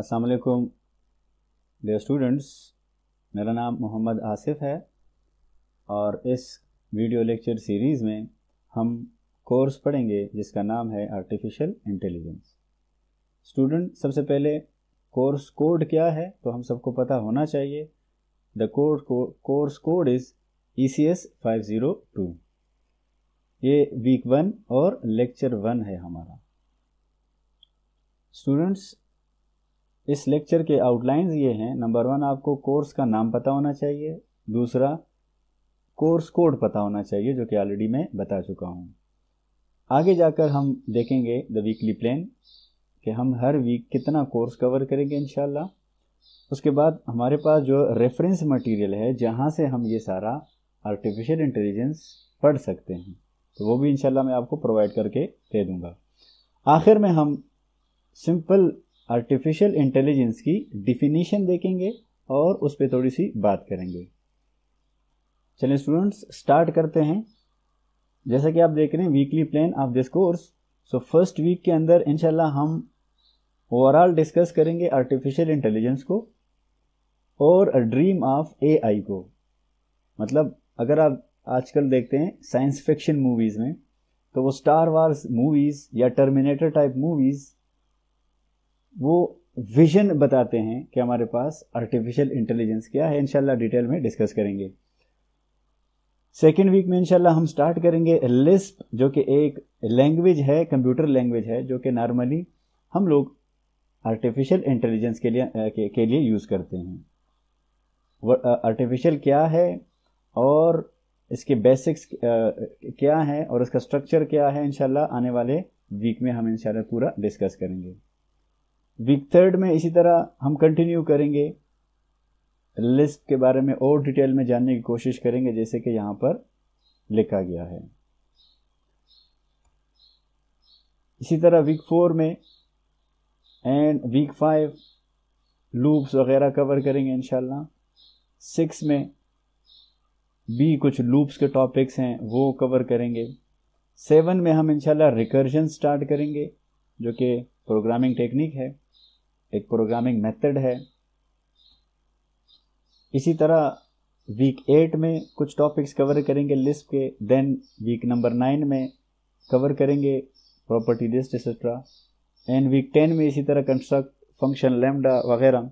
अस्सलाम वालेकुम dear students मेरा नाम मोहम्मद आसिफ है और इस वीडियो लेक्चर सीरीज़ में हम कोर्स पढ़ेंगे जिसका नाम है आर्टिफिशियल इंटेलिजेंस स्टूडेंट सबसे पहले कोर्स कोड क्या है तो हम सबको पता होना चाहिए the code course code is E C S five zero two ये वीक वन और लेक्चर वन है हमारा स्टूडेंट्स इस लेक्चर के आउटलाइंस ये हैं नंबर वन आपको कोर्स का नाम पता होना चाहिए दूसरा कोर्स कोड पता होना चाहिए जो कि ऑलरेडी मैं बता चुका हूँ आगे जाकर हम देखेंगे द वीकली प्लान कि हम हर वीक कितना कोर्स कवर करेंगे इन उसके बाद हमारे पास जो रेफरेंस मटेरियल है जहाँ से हम ये सारा आर्टिफिशियल इंटेलिजेंस पढ़ सकते हैं तो वो भी इनशाला मैं आपको प्रोवाइड करके दे दूँगा आखिर में हम सिंपल आर्टिफिशियल इंटेलिजेंस की डिफिनीशन देखेंगे और उस पर थोड़ी सी बात करेंगे चलिए स्टूडेंट्स स्टार्ट करते हैं जैसा कि आप देख रहे हैं weekly plan of this course so first week के अंदर इनशाला हम ओवरऑल डिस्कस करेंगे आर्टिफिशियल इंटेलिजेंस को और ड्रीम ऑफ एआई को मतलब अगर आप आजकल देखते हैं साइंस फिक्शन मूवीज़ में तो वो स्टार वार्स मूवीज़ या टर्मिनेटर टाइप मूवीज़ वो विजन बताते हैं कि हमारे पास आर्टिफिशियल इंटेलिजेंस क्या है इनशाला डिटेल में डिस्कस करेंगे सेकेंड वीक में इनशाला हम स्टार्ट करेंगे लिस्प जो कि एक लैंग्वेज है कंप्यूटर लैंग्वेज है जो कि नॉर्मली हम लोग आर्टिफिशियल इंटेलिजेंस के लिए के, के लिए यूज़ करते हैं आर्टिफिशियल क्या है और इसके बेसिक्स क्या हैं और इसका स्ट्रक्चर क्या है इनशाला आने वाले वीक में हम इनशाला पूरा डिस्कस करेंगे वीक थर्ड में इसी तरह हम कंटिन्यू करेंगे लिस्ट के बारे में और डिटेल में जानने की कोशिश करेंगे जैसे कि यहाँ पर लिखा गया है इसी तरह वीक फोर में एंड वीक फाइव लूप्स वगैरह कवर करेंगे इनशाला सिक्स में भी कुछ लूप्स के टॉपिक्स हैं वो कवर करेंगे सेवन में हम इनशाला रिकर्जन स्टार्ट करेंगे जो कि प्रोग्रामिंग टेक्निक है एक प्रोग्रामिंग मेथड है इसी तरह वीक एट में कुछ टॉपिक्स कवर करेंगे लिस्ट के देन वीक नंबर नाइन में कवर करेंगे property list etcetera and week ten में इसी तरह कंस्ट्रक्ट फंक्शन लेमडा वगैरह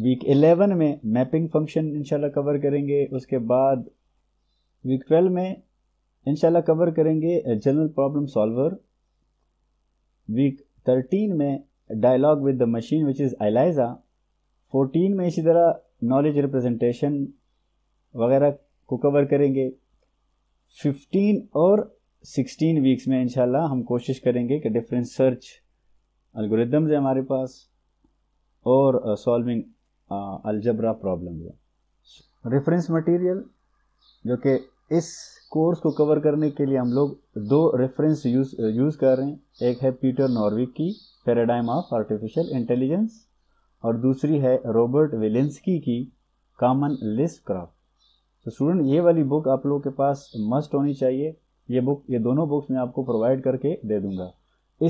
वीक एलेवन में मैपिंग फंक्शन इनशाला कवर करेंगे उसके बाद वीक ट्वेल्व में इनशाला कवर करेंगे general problem solver week thirteen में dialogue with the machine which is Eliza fourteen में इसी तरह नॉलेज रिप्रेजेंटेशन वगैरह को कवर करेंगे फिफ्टीन और सिक्सटीन वीक्स में इंशाल्लाह हम कोशिश करेंगे कि डिफरेंट सर्च अलगोरिदम्स हैं हमारे पास और सॉल्विंग अलजबरा प्रॉब्लम है रेफरेंस मटेरियल जो कि इस कोर्स को कवर करने के लिए हम लोग दो रेफरेंस यूज यूज़ कर रहे हैं एक है पीटर नॉर्विक की पैराडाइम ऑफ आर्टिफिशियल इंटेलिजेंस और दूसरी है रॉबर्ट विलेंसकी की कॉमन लिस्ट क्रॉप तो स्टूडेंट ये वाली बुक आप लोगों के पास मस्ट होनी चाहिए ये बुक ये दोनों बुक्स मैं आपको प्रोवाइड करके दे दूंगा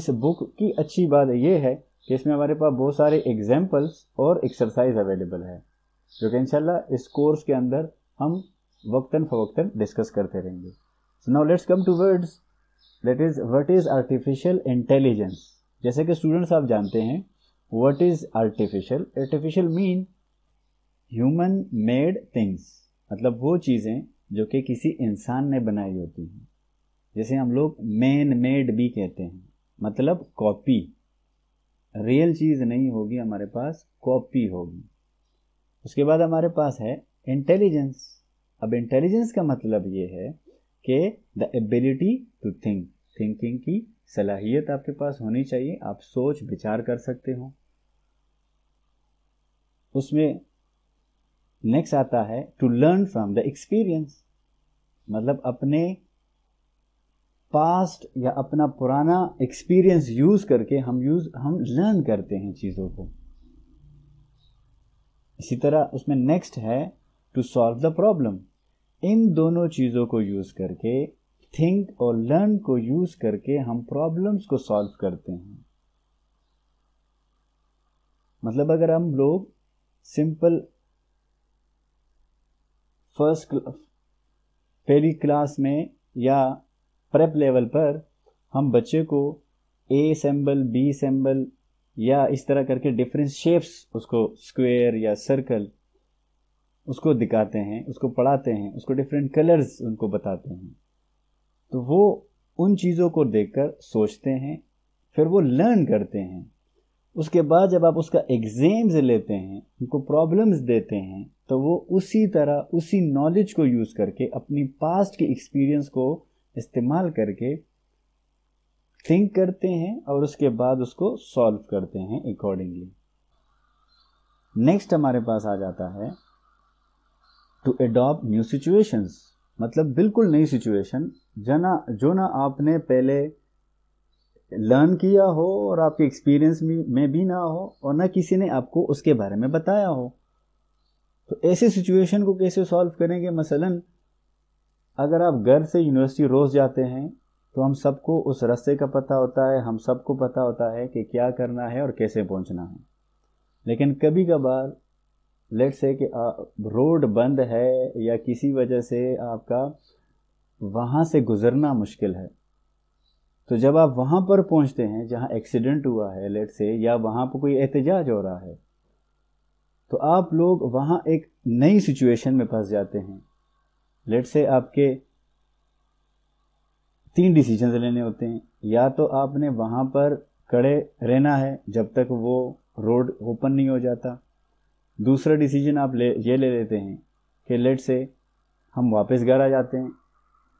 इस बुक की अच्छी बात यह है कि इसमें हमारे पास बहुत सारे एग्जाम्पल्स और एक्सरसाइज अवेलेबल है जो कि इंशाल्लाह इस कोर्स के अंदर हम वक्तन फवक्तन डिस्कस करते रहेंगे now let's come towards that is what is artificial intelligence जैसे कि स्टूडेंट्स आप जानते हैं what is artificial artificial mean human made things मतलब वो चीज़ें जो कि किसी इंसान ने बनाई होती हैं जैसे हम लोग मैन मेड भी कहते हैं मतलब कॉपी रियल चीज़ नहीं होगी हमारे पास कॉपी होगी उसके बाद हमारे पास है इंटेलिजेंस अब इंटेलिजेंस का मतलब ये है कि the ability to think thinking की सलाहियत आपके पास होनी चाहिए आप सोच विचार कर सकते हो उसमें नेक्स्ट आता है to learn from the experience मतलब अपने पास्ट या अपना पुराना एक्सपीरियंस यूज करके हम यूज हम लर्न करते हैं चीज़ों को इसी तरह उसमें नेक्स्ट है टू सॉल्व द प्रॉब्लम इन दोनों चीज़ों को यूज़ करके थिंक और लर्न को यूज़ करके हम प्रॉब्लम्स को सॉल्व करते हैं मतलब अगर हम लोग सिंपल फर्स्ट पहली क्लास में या प्रेप लेवल पर हम बच्चे को ए सैम्बल बी सैम्बल या इस तरह करके डिफरेंट शेप्स उसको स्क्वायर या सर्कल उसको दिखाते हैं उसको पढ़ाते हैं उसको डिफरेंट कलर्स उनको बताते हैं तो वो उन चीज़ों को देखकर सोचते हैं फिर वो लर्न करते हैं उसके बाद जब आप उसका एग्ज़ाम्स लेते हैं उनको प्रॉब्लम्स देते हैं तो वो उसी तरह उसी नॉलेज को यूज़ करके अपनी पास्ट के एक्सपीरियंस को इस्तेमाल करके थिंक करते हैं और उसके बाद उसको सॉल्व करते हैं अकॉर्डिंगली नेक्स्ट हमारे पास आ जाता है टू एडॉप्ट न्यू सिचुएशंस मतलब बिल्कुल नई सिचुएशन जना जो ना आपने पहले लर्न किया हो और आपके एक्सपीरियंस में भी ना हो और ना किसी ने आपको उसके बारे में बताया हो तो ऐसे सिचुएशन को कैसे सॉल्व करेंगे मसलन अगर आप घर से यूनिवर्सिटी रोज़ जाते हैं तो हम सबको उस रास्ते का पता होता है हम सबको पता होता है कि क्या करना है और कैसे पहुंचना है लेकिन कभी कभार लेट्स से कि रोड बंद है या किसी वजह से आपका वहाँ से गुज़रना मुश्किल है तो जब आप वहाँ पर पहुँचते हैं जहाँ एक्सीडेंट हुआ है लेट से या वहाँ पर कोई एहतजाज हो रहा है तो आप लोग वहाँ एक नई सिचुएशन में फंस जाते हैं लेट से आपके तीन डिसीजन लेने होते हैं या तो आपने वहाँ पर कड़े रहना है जब तक वो रोड ओपन नहीं हो जाता दूसरा डिसीजन आप ले ये ले लेते हैं कि लेट से हम वापस घर आ जाते हैं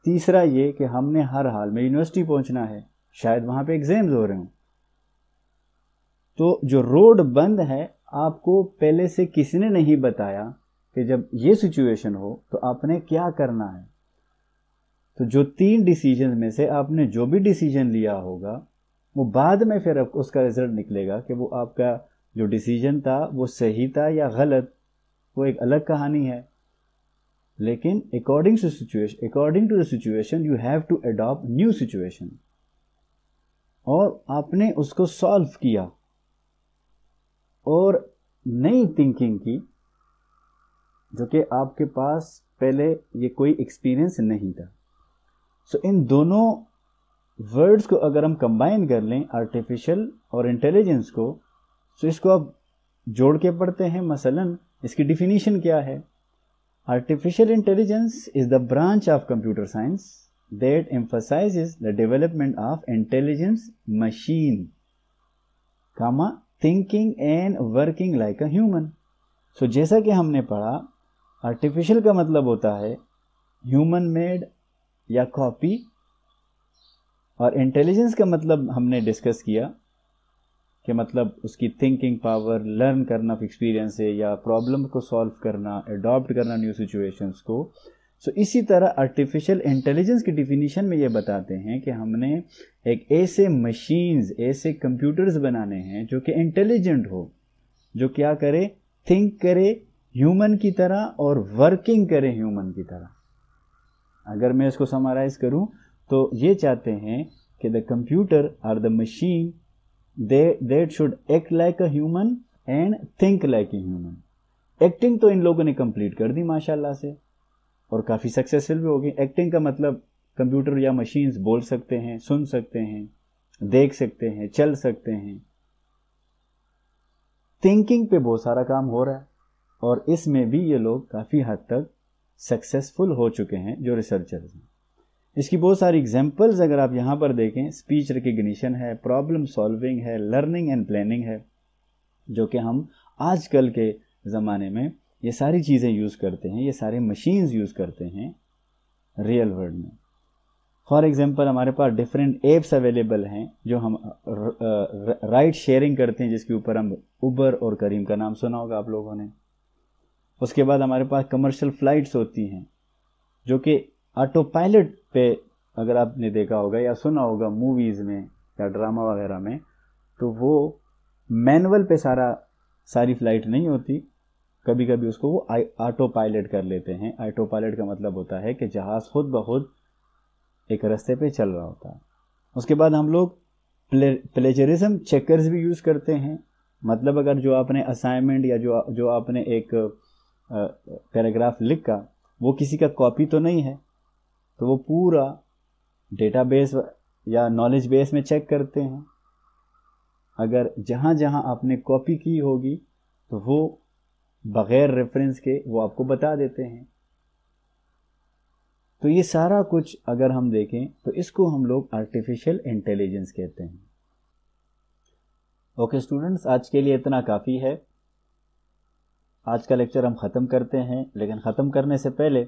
तीसरा ये कि हमने हर हाल में यूनिवर्सिटी पहुंचना है शायद वहां पे एग्ज़ाम्स हो रहे हों तो जो रोड बंद है आपको पहले से किसी ने नहीं बताया कि जब ये सिचुएशन हो तो आपने क्या करना है तो जो तीन डिसीजन में से आपने जो भी डिसीजन लिया होगा वो बाद में फिर उसका रिजल्ट निकलेगा कि वो आपका जो डिसीजन था वो सही था या गलत वो एक अलग कहानी है लेकिन according to situation according to the situation you have to adopt new situation और आपने उसको सॉल्व किया और नई थिंकिंग की जो कि आपके पास पहले ये कोई एक्सपीरियंस नहीं था सो so, इन दोनों वर्ड्स को अगर हम कंबाइन कर लें आर्टिफिशियल और इंटेलिजेंस को सो इसको अब जोड़ के पढ़ते हैं मसलन इसकी डिफिनीशन क्या है artificial intelligence is the branch of computer science that emphasizes the development of intelligence machine comma thinking and working like a human so जैसा कि हमने पढ़ा आर्टिफिशियल का मतलब होता है ह्यूमन मेड या कॉपी और इंटेलिजेंस का मतलब हमने डिस्कस किया कि मतलब उसकी थिंकिंग पावर लर्न करना एक्सपीरियंस है या प्रॉब्लम को सॉल्व करना अडॉप्ट करना न्यू सिचुएशंस को सो so, इसी तरह आर्टिफिशियल इंटेलिजेंस की डिफिनीशन में ये बताते हैं कि हमने एक ऐसे मशीन्स ऐसे कंप्यूटर्स बनाने हैं जो कि इंटेलिजेंट हो जो क्या करे थिंक करे ह्यूमन की तरह और वर्किंग करे ह्यूमन की तरह अगर मैं इसको समराइज करूं तो ये चाहते हैं कि the computer or the machine they that should act like a human and think like a human acting तो इन लोगों ने कंप्लीट कर दी माशाल्लाह से और काफ़ी सक्सेसफुल भी हो गई एक्टिंग का मतलब कंप्यूटर या मशीन्स बोल सकते हैं सुन सकते हैं देख सकते हैं चल सकते हैं थिंकिंग पे बहुत सारा काम हो रहा है और इसमें भी ये लोग काफ़ी हद तक सक्सेसफुल हो चुके हैं जो रिसर्चर्स हैं इसकी बहुत सारी एग्जाम्पल्स अगर आप यहाँ पर देखें स्पीच रिकग्निशन है प्रॉब्लम सॉल्विंग है लर्निंग एंड प्लानिंग है जो कि हम आजकल के ज़माने में ये सारी चीज़ें यूज़ करते हैं ये सारे मशीन्स यूज़ करते हैं रियल वर्ल्ड में फॉर एग्ज़ाम्पल हमारे पास डिफरेंट एप्स अवेलेबल हैं जो हम राइट uh, शेयरिंग uh, करते हैं जिसके ऊपर हम उबर और करीम का नाम सुना होगा आप लोगों ने उसके बाद हमारे पास कमर्शियल फ़्लाइट्स होती हैं जो कि ऑटो पायलट पे अगर आपने देखा होगा या सुना होगा मूवीज़ में या ड्रामा वगैरह में तो वो मैनुअल पे सारा सारी फ्लाइट नहीं होती कभी कभी उसको वो ऑटो पायलट कर लेते हैं ऑटो पायलट का मतलब होता है कि जहाज़ खुद ब खुद एक रास्ते पे चल रहा होता है उसके बाद हम लोग प्ले प्लेजरिज्म चेकर्स भी यूज़ करते हैं मतलब अगर जो आपने असाइनमेंट या जो जो आपने एक पैराग्राफ लिखा वो किसी का कॉपी तो नहीं है तो वो पूरा डेटाबेस या नॉलेज बेस में चेक करते हैं अगर जहाँ जहाँ आपने कॉपी की होगी तो वो बग़ैर रेफरेंस के वो आपको बता देते हैं तो ये सारा कुछ अगर हम देखें तो इसको हम लोग आर्टिफिशियल इंटेलिजेंस कहते हैं ओके स्टूडेंट्स आज के लिए इतना काफ़ी है आज का लेक्चर हम ख़त्म करते हैं लेकिन ख़त्म करने से पहले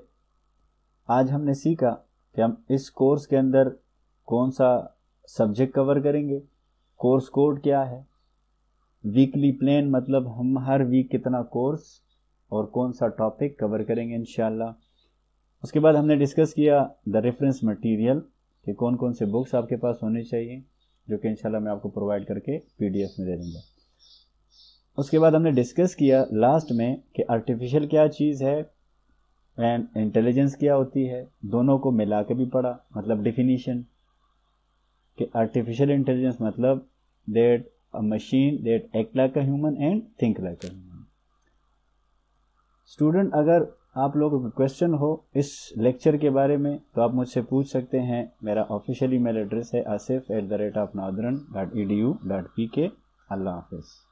आज हमने सीखा कि हम इस कोर्स के अंदर कौन सा सब्जेक्ट कवर करेंगे कोर्स कोड क्या है वीकली प्लान मतलब हम हर वीक कितना कोर्स और कौन सा टॉपिक कवर करेंगे इन उसके बाद हमने डिस्कस किया द रेफरेंस मटेरियल कि कौन कौन से बुक्स आपके पास होने चाहिए जो कि इंशाल्लाह मैं आपको प्रोवाइड करके पीडीएफ में दे दूँगा उसके बाद हमने डिस्कस किया लास्ट में कि आर्टिफिशियल क्या चीज़ है एंड इंटेलिजेंस क्या होती है दोनों को मिला के भी पढ़ा मतलब डिफिनीशन कि आर्टिफिशियल इंटेलिजेंस मतलब that a machine that act like a human and think like a human student अगर आप लोगों को क्वेश्चन हो इस लेक्चर के बारे में तो आप मुझसे पूछ सकते हैं मेरा ऑफिशियल ईमेल एड्रेस है Asif at the rate of northern dot E D U dot P K अल्लाह हाफिज़